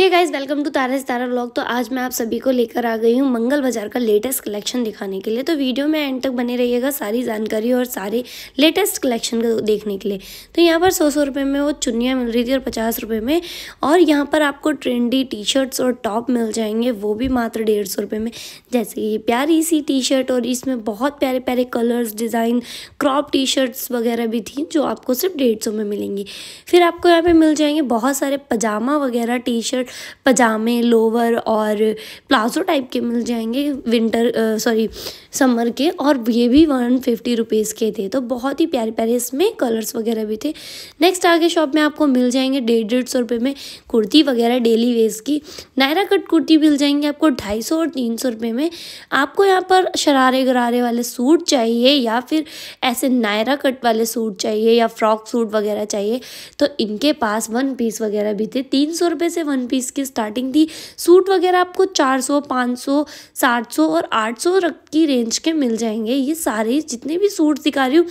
hey guys welcome to Tara Sitara blog तो आज मैं आप सभी को लेकर आ गई हूँ मंगल बाजार का लेटेस्ट कलेक्शन दिखाने के लिए तो वीडियो में एंड तक बने रहिएगा सारी जानकारी और सारे लेटेस्ट कलेक्शन को देखने के लिए तो यहाँ पर सौ सौ रुपये में वो चुनिया मिल रही थी और पचास रुपये में और यहाँ पर आपको ट्रेंडी टी शर्ट्स और टॉप मिल जाएंगे वो भी मात्र डेढ़ सौ रुपये में जैसे कि प्यारी सी टी शर्ट और इसमें बहुत प्यारे प्यारे colours design crop T shirts वगैरह भी थी जो आपको सिर्फ डेढ़ सौ में मिलेंगी फिर आपको यहाँ पर मिल जाएंगे बहुत सारे पजामा वगैरह टी शर्ट पजामे लोवर और प्लाजो टाइप के मिल जाएंगे विंटर सॉरी समर के और ये भी वन फिफ्टी रुपीज़ के थे तो बहुत ही प्यारे प्यारे इसमें कलर्स वगैरह भी थे नेक्स्ट आगे शॉप में आपको मिल जाएंगे डेढ़ डेढ़ सौ रुपये में कुर्ती वगैरह डेली वेज की नायरा कट कुर्ती मिल जाएंगी आपको ढाई सौ और तीन सौ रुपये में आपको यहाँ पर शरारे गरारे वाले सूट चाहिए या फिर ऐसे नायरा कट वाले सूट चाहिए या फ्रॉक सूट वगैरह चाहिए तो इनके पास वन पीस वगैरह भी थे तीन सौ रुपये से वन पीस रुपीस की स्टार्टिंग थी सूट वगैरह आपको चार सौ पाँच सौ सात सौ और आठ सौ की रेंज के मिल जाएंगे ये सारे जितने भी सूट दिखा रही हूँ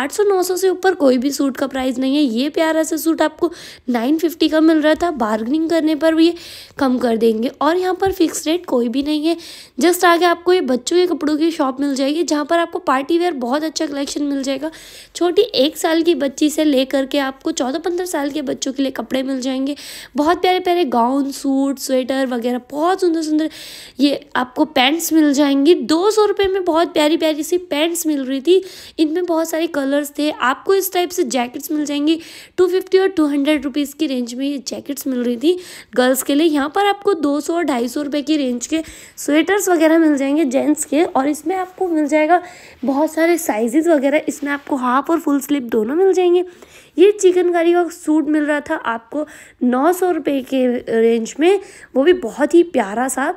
आठ सौ नौ सौ से ऊपर कोई भी सूट का प्राइस नहीं है ये प्यारा सा सूट आपको नाइन फिफ्टी का मिल रहा था बार्गनिंग करने पर भी ये कम कर देंगे और यहाँ पर फिक्स रेट कोई भी नहीं है जस्ट आगे आपको ये बच्चों के कपड़ों की शॉप मिल जाएगी जहाँ पर आपको पार्टी वेयर बहुत अच्छा कलेक्शन मिल जाएगा छोटी एक साल की बच्ची से लेकर के आपको चौदह पंद्रह साल के बच्चों के लिए कपड़े मिल जाएंगे बहुत प्यारे प्यारे गाँव गाउन सूट स्वेटर वगैरह बहुत सुंदर सुंदर ये आपको पैंट्स मिल जाएंगी दो सौ रुपये में बहुत प्यारी प्यारी सी पैंट्स मिल रही थी इनमें बहुत सारे कलर्स थे आपको इस टाइप से जैकेट्स मिल जाएंगी टू फिफ्टी और टू हंड्रेड रुपीज़ की रेंज में ये जैकेट्स मिल रही थी गर्ल्स के लिए यहाँ पर आपको दो सौ और ढाई सौ रुपये की रेंज के स्वेटर्स वगैरह मिल जाएंगे जेंट्स के और इसमें आपको मिल जाएगा बहुत सारे साइजेस वगैरह इसमें आपको हाफ और फुल स्लीव दोनों मिल जाएंगे ये चिकनकारी का सूट मिल रहा था आपको नौ सौ रुपये के रेंज में वो भी बहुत ही प्यारा सा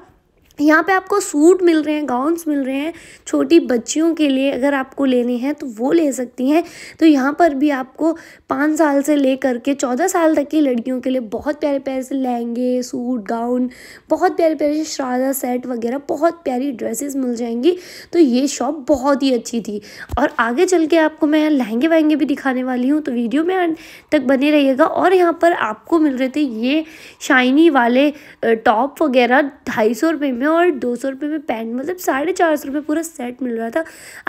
यहाँ पे आपको सूट मिल रहे हैं गाउन्स मिल रहे हैं छोटी बच्चियों के लिए अगर आपको लेने हैं तो वो ले सकती हैं तो यहाँ पर भी आपको पाँच साल से ले कर के चौदह साल तक की लड़कियों के लिए बहुत प्यारे प्यारे से लहंगे सूट गाउन बहुत प्यारे प्यारे से शरारा सेट वगैरह बहुत प्यारी ड्रेसेस मिल जाएंगी तो ये शॉप बहुत ही अच्छी थी और आगे चल के आपको मैं लहंगे वहंगे भी दिखाने वाली हूँ तो वीडियो में तक बने रहिएगा और यहाँ पर आपको मिल रहे थे ये शाइनी वाले टॉप वगैरह ढाई सौ रुपये में में और दो सौ रुपये में पैंट मतलब साढ़े चार सौ रुपये पूरा सेट मिल रहा था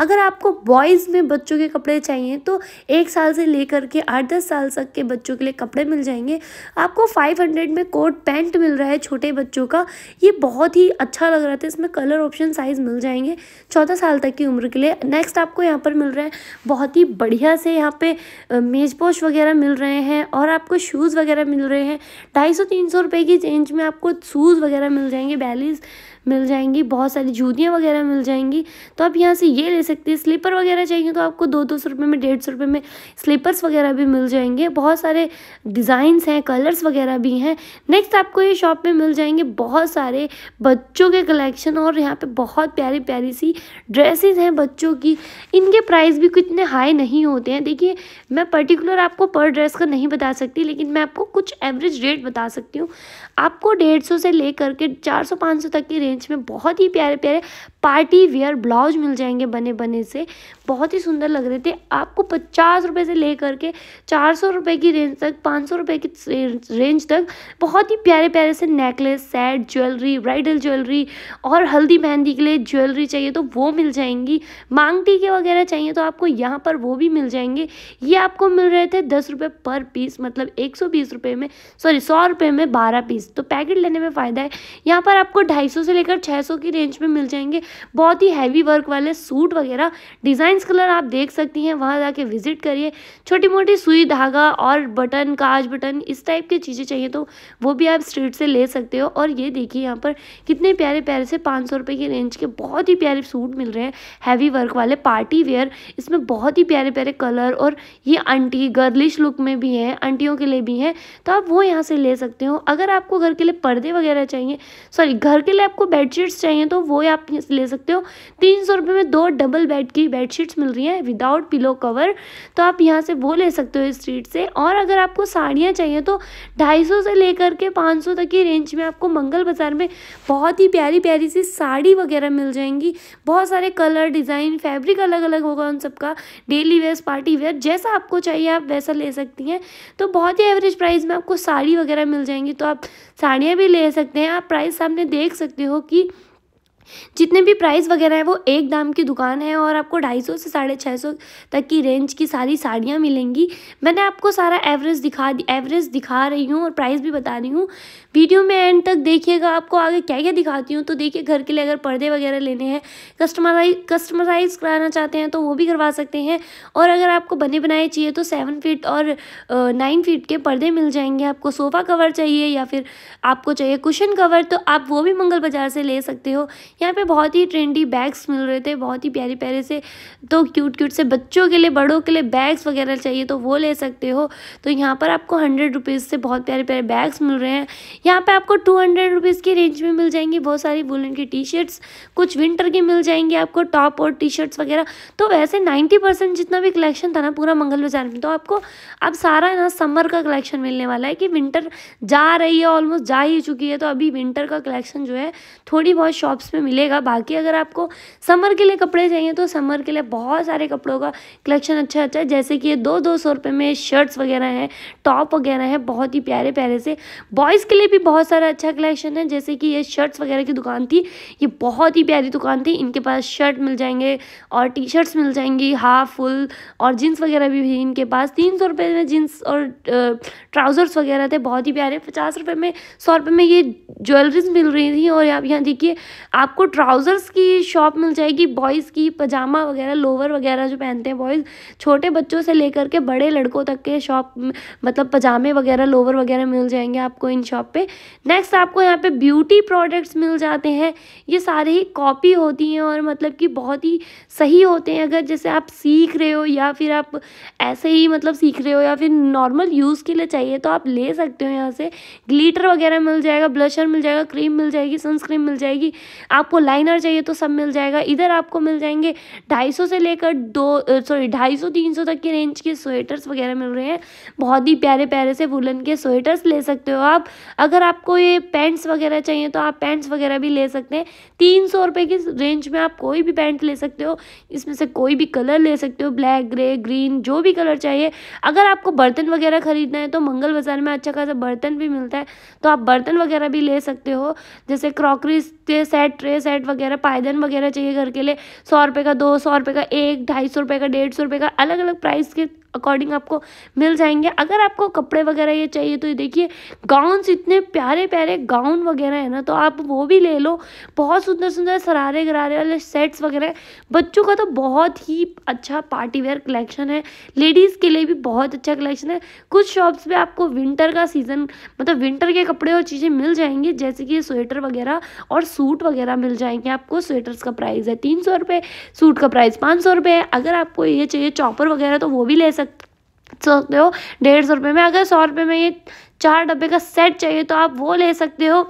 अगर आपको बॉयज़ में बच्चों के कपड़े चाहिए तो एक साल से लेकर के आठ दस साल तक के बच्चों के लिए कपड़े मिल जाएंगे आपको फाइव हंड्रेड में कोट पैंट मिल रहा है छोटे बच्चों का ये बहुत ही अच्छा लग रहा था इसमें कलर ऑप्शन साइज़ मिल जाएंगे चौदह साल तक की उम्र के लिए नेक्स्ट आपको यहाँ पर मिल रहा है बहुत ही बढ़िया से यहाँ पर मेजपोश वगैरह मिल रहे हैं और आपको शूज़ वगैरह मिल रहे हैं ढाई सौ तीन सौ रुपये की रेंज में आपको शूज़ वगैरह मिल जाएंगे बैलीज मिल जाएंगी बहुत सारी जूतियाँ वगैरह मिल जाएंगी तो आप यहाँ से ये ले सकते हैं स्लीपर वगैरह चाहिए तो आपको दो दो सौ रुपये में डेढ़ सौ रुपये में स्लीपर्स वगैरह भी मिल जाएंगे बहुत सारे डिज़ाइंस हैं कलर्स वगैरह भी हैं नेक्स्ट आपको ये शॉप में मिल जाएंगे बहुत सारे बच्चों के कलेक्शन और यहाँ पर बहुत प्यारी प्यारी सी ड्रेसेज हैं बच्चों की इनके प्राइस भी इतने हाई नहीं होते हैं देखिए मैं पर्टिकुलर आपको पर ड्रेस का नहीं बता सकती लेकिन मैं आपको कुछ एवरेज रेट बता सकती हूँ आपको डेढ़ सौ से लेकर के चार सौ पाँच सौ तक की रेंज में बहुत ही प्यारे प्यारे पार्टी वेयर ब्लाउज मिल जाएंगे बने बने से बहुत ही सुंदर लग रहे थे आपको पचास रुपये से ले करके चार सौ रुपये की रेंज तक पाँच सौ रुपये की रेंज तक बहुत ही प्यारे प्यारे से necklace set jewellery bridal jewellery और हल्दी मेहंदी के लिए ज्वेलरी चाहिए तो वो मिल जाएंगी मांग टीके वगैरह चाहिए तो आपको यहाँ पर वो भी मिल जाएंगे ये आपको मिल रहे थे दस रुपये पर पीस मतलब एक सौ बीस रुपये में सॉरी सौ रुपये में बारह पीस तो पैकेट लेने में फ़ायदा है यहाँ पर आपको ढाई सौ से लेकर 600 की रेंज में मिल जाएंगे बहुत ही हैवी वर्क वाले सूट वगैरह डिज़ाइंस कलर आप देख सकती हैं वहाँ जाके विजिट करिए छोटी मोटी सुई धागा और बटन काज बटन इस टाइप की चीज़ें चाहिए तो वो भी आप स्ट्रीट से ले सकते हो और ये देखिए यहाँ पर कितने प्यारे प्यारे से पाँच सौ की रेंज के बहुत ही प्यारे सूट मिल रहे हैं हैवी वर्क वाले पार्टी वेयर इसमें बहुत ही प्यारे प्यारे कलर और ये आंटी गर्लिश लुक में भी है आंटियों के लिए भी है तो आप वो यहाँ से ले सकते हो अगर आपको घर के लिए पर्दे वगैरह चाहिए सॉरी घर के लिए आपको बेडशीट्स चाहिए तो वो आप ले सकते हो तीन सौ रुपये में दो डबल बेड की बेडशीट्स मिल रही हैं विदाउट पिलो कवर तो आप यहाँ से वो ले सकते हो इस स्ट्रीट से और अगर आपको साड़ियाँ चाहिए तो ढाई सौ से लेकर के पाँच सौ तक की रेंज में आपको मंगल बाज़ार में बहुत ही प्यारी प्यारी सी साड़ी वगैरह मिल जाएंगी बहुत सारे कलर डिज़ाइन फैब्रिक अलग अलग होगा उन सबका डेली वेयर पार्टी वेयर जैसा आपको चाहिए आप वैसा ले सकती हैं तो बहुत ही एवरेज प्राइस में आपको साड़ी वगैरह मिल जाएंगी तो आप साड़ियाँ भी ले सकते हैं आप प्राइस सामने देख सकते हो सकते हो कि जितने भी प्राइस वगैरह हैं वो एक दाम की दुकान है और आपको ढाई सौ से साढ़े छः सौ तक की रेंज की सारी साड़ियाँ मिलेंगी मैंने आपको सारा एवरेज दिखा एवरेज दिखा रही हूँ और प्राइस भी बता रही हूँ वीडियो में एंड तक देखिएगा आपको आगे क्या क्या दिखाती हूँ तो देखिए घर के लिए अगर पर्दे वगैरह लेने हैं कस्टमराइज कस्टमराइज कराना चाहते हैं तो वो भी करवा सकते हैं और अगर आपको बने बनाए चाहिए तो सेवन फीट और नाइन फीट के पर्दे मिल जाएंगे आपको सोफ़ा कवर चाहिए या फिर आपको चाहिए कुशन कवर तो आप वो भी मंगल बाज़ार से ले सकते हो यहाँ पे बहुत ही ट्रेंडी बैग्स मिल रहे थे बहुत ही प्यारे प्यारे से तो क्यूट क्यूट से बच्चों के लिए बड़ों के लिए बैग्स वगैरह चाहिए तो वो ले सकते हो तो यहाँ पर आपको हंड्रेड रुपीज़ से बहुत प्यारे प्यारे बैग्स मिल रहे हैं यहाँ पर आपको टू हंड्रेड रुपीज़ की रेंज में मिल जाएंगी बहुत सारी वुलन की टी शर्ट्स कुछ विंटर की मिल जाएंगी आपको टॉप और टी शर्ट्स वगैरह तो वैसे नाइन्टी परसेंट जितना भी कलेक्शन था ना पूरा मंगल बाजार में तो आपको अब सारा ना समर का कलेक्शन मिलने वाला है कि विंटर जा रही है ऑलमोस्ट जा ही चुकी है तो अभी विंटर का कलेक्शन जो है थोड़ी बहुत शॉप्स में मिलेगा बाकी अगर आपको समर के लिए कपड़े चाहिए तो समर के लिए बहुत सारे कपड़ों का कलेक्शन अच्छा अच्छा है जैसे कि ये दो दो सौ रुपये में शर्ट्स वगैरह हैं टॉप वगैरह हैं बहुत ही प्यारे प्यारे से बॉयज़ के लिए भी बहुत सारा अच्छा कलेक्शन है जैसे कि ये शर्ट्स वगैरह की दुकान थी ये बहुत ही प्यारी दुकान थी इनके पास शर्ट मिल जाएंगे और टी शर्ट्स मिल जाएंगी हाफ फुल और जीन्स वगैरह भी इनके पास तीन सौ रुपये में जीन्स और ट्राउज़र्स वगैरह थे बहुत ही प्यारे पचास रुपये में सौ रुपये में ये ज्वेलरीज मिल रही थी और आप यहाँ देखिए आप आपको ट्राउज़र्स की शॉप मिल जाएगी बॉयज़ की पजामा वगैरह लोवर वगैरह जो पहनते हैं बॉयज़ छोटे बच्चों से लेकर के बड़े लड़कों तक के शॉप मतलब पजामे वगैरह लोवर वगैरह मिल जाएंगे आपको इन शॉप पे नेक्स्ट आपको यहाँ पे ब्यूटी प्रोडक्ट्स मिल जाते हैं ये सारे ही कॉपी होती हैं और मतलब कि बहुत ही सही होते हैं अगर जैसे आप सीख रहे हो या फिर आप ऐसे ही मतलब सीख रहे हो या फिर नॉर्मल यूज़ के लिए चाहिए तो आप ले सकते हो यहाँ से ग्लीटर वगैरह मिल जाएगा ब्लशर मिल जाएगा क्रीम मिल जाएगी सनस्क्रीम मिल जाएगी आप आपको लाइनर चाहिए तो सब मिल जाएगा इधर आपको मिल जाएंगे ढाई से लेकर दो सॉरी ढाई सौ तीन तक की रेंज के स्वेटर्स वगैरह मिल रहे हैं बहुत ही प्यारे प्यारे से वुलन के स्वेटर्स ले सकते हो आप अगर आपको ये पैंट्स वगैरह चाहिए तो आप पैंट्स वगैरह भी ले सकते हैं तीन सौ रुपये की रेंज में आप कोई भी पैंट ले सकते हो इसमें से कोई भी कलर ले सकते हो ब्लैक ग्रे ग्रीन जो भी कलर चाहिए अगर आपको बर्तन वगैरह ख़रीदना है तो मंगल बाज़ार में अच्छा खासा बर्तन भी मिलता है तो आप बर्तन वगैरह भी ले सकते हो जैसे क्रॉकरीज ते सेट ट्रे सेट वगैरह पायदन वगैरह चाहिए घर के लिए सौ रुपये का दो सौ रुपये का एक ढाई सौ रुपये का डेढ़ सौ रुपये का अलग अलग प्राइस के अकॉर्डिंग आपको मिल जाएंगे अगर आपको कपड़े वगैरह ये चाहिए तो ये देखिए गाउन्स इतने प्यारे प्यारे गाउन वगैरह है ना तो आप वो भी ले लो बहुत सुंदर सुंदर सरारे गरारे वाले सेट्स वगैरह बच्चों का तो बहुत ही अच्छा पार्टी वेयर कलेक्शन है लेडीज़ के लिए भी बहुत अच्छा कलेक्शन है कुछ शॉप्स में आपको विंटर का सीज़न मतलब विंटर के कपड़े और चीज़ें मिल जाएंगी जैसे कि स्वेटर वगैरह और सूट वगैरह मिल जाएंगे आपको स्वेटर्स का प्राइस है तीन सौ सूट का प्राइस पाँच सौ अगर आपको ये चाहिए चॉपर वगैरह तो वो भी ले सकते सकते हो डेढ़ सौ रुपये में अगर सौ रुपये में ये चार डब्बे का सेट चाहिए तो आप वो ले सकते हो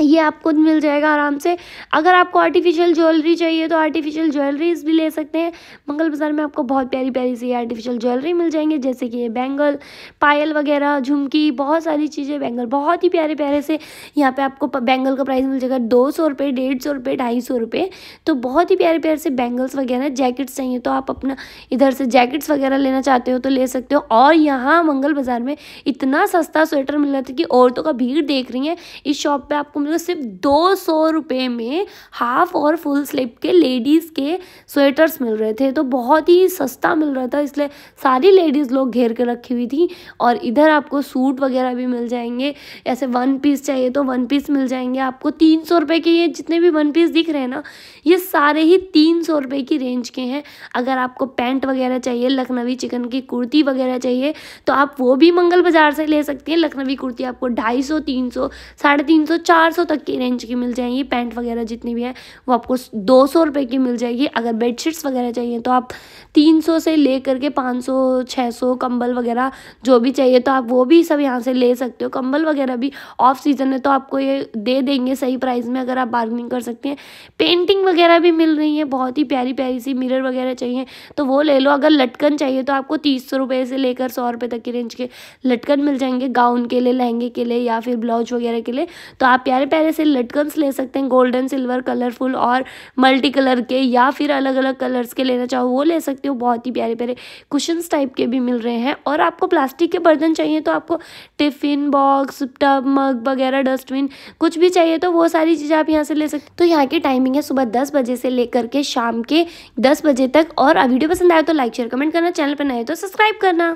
ये आपको मिल जाएगा आराम से अगर आपको आर्टिफिशियल ज्वेलरी चाहिए तो आर्टिफिशियल ज्वेलरीज भी ले सकते हैं मंगल बाज़ार में आपको बहुत प्यारी प्यारी सी आर्टिफिशियल ज्वेलरी मिल जाएंगे जैसे कि ये बैंगल पायल वगैरह झुमकी बहुत सारी चीज़ें बैंगल बहुत ही प्यारे प्यारे से यहाँ पे आपको बैंगल का प्राइस मिल जाएगा दो सौ रुपये डेढ़ सौ रुपये ढाई सौ रुपये तो बहुत ही प्यारे प्यारे से बैंगल्स वगैरह जैकेट्स चाहिए तो आप अपना इधर से जैकेट्स वगैरह लेना चाहते हो तो ले सकते हो और यहाँ मंगल बाज़ार में इतना सस्ता स्वेटर मिल रहा था कि औरतों का भीड़ देख रही है इस शॉप पर आपको हम लोग सिर्फ दो सौ रुपये में हाफ और फुल स्लिप के लेडीज़ के स्वेटर्स मिल रहे थे तो बहुत ही सस्ता मिल रहा था इसलिए सारी लेडीज़ लोग घेर के रखी हुई थी और इधर आपको सूट वगैरह भी मिल जाएंगे ऐसे वन पीस चाहिए तो वन पीस मिल जाएंगे आपको तीन सौ रुपये के ये जितने भी वन पीस दिख रहे हैं ना ये सारे ही तीन सौ रुपये की रेंज के हैं अगर आपको पैंट वगैरह चाहिए लखनवी चिकन की कुर्ती वगैरह चाहिए तो आप वो भी मंगल बाज़ार से ले सकते हैं लखनवी कुर्ती आपको ढाई सौ तीन सौ साढ़े तीन सौ चार सौ तक की रेंज की मिल जाएंगी पैंट वगैरह जितनी भी है वो आपको दो सौ रुपये की मिल जाएगी अगर बेडशीट्स वगैरह चाहिए तो आप तीन सौ से ले करके पाँच सौ छः सौ कंबल वगैरह जो भी चाहिए तो आप वो भी सब यहाँ से ले सकते हो कंबल वगैरह भी ऑफ सीज़न है तो आपको ये दे देंगे सही प्राइस में अगर आप बार्गनिंग कर सकते हैं पेंटिंग वगैरह भी मिल रही है बहुत ही प्यारी प्यारी सी मिरर वगैरह चाहिए तो वो ले लो अगर लटकन चाहिए तो आपको तीस सौ रुपये से लेकर सौ रुपये तक की रेंज के लटकन मिल जाएंगे गाउन के लिए लहंगे के लिए या फिर ब्लाउज वगैरह के लिए तो आप प्यारे हमारे पहले से लटकन्स ले सकते हैं गोल्डन सिल्वर कलरफुल और मल्टी कलर के या फिर अलग अलग कलर्स के लेना चाहो वो ले सकते हो बहुत ही प्यारे प्यारे कुशंस टाइप के भी मिल रहे हैं और आपको प्लास्टिक के बर्तन चाहिए तो आपको टिफ़िन बॉक्स टब मग वगैरह डस्टबिन कुछ भी चाहिए तो वो सारी चीज़ें आप यहाँ से ले सकते तो यहाँ की टाइमिंग है सुबह दस बजे से लेकर के शाम के दस बजे तक और वीडियो पसंद आया तो लाइक शेयर कमेंट करना चैनल पर नए तो सब्सक्राइब करना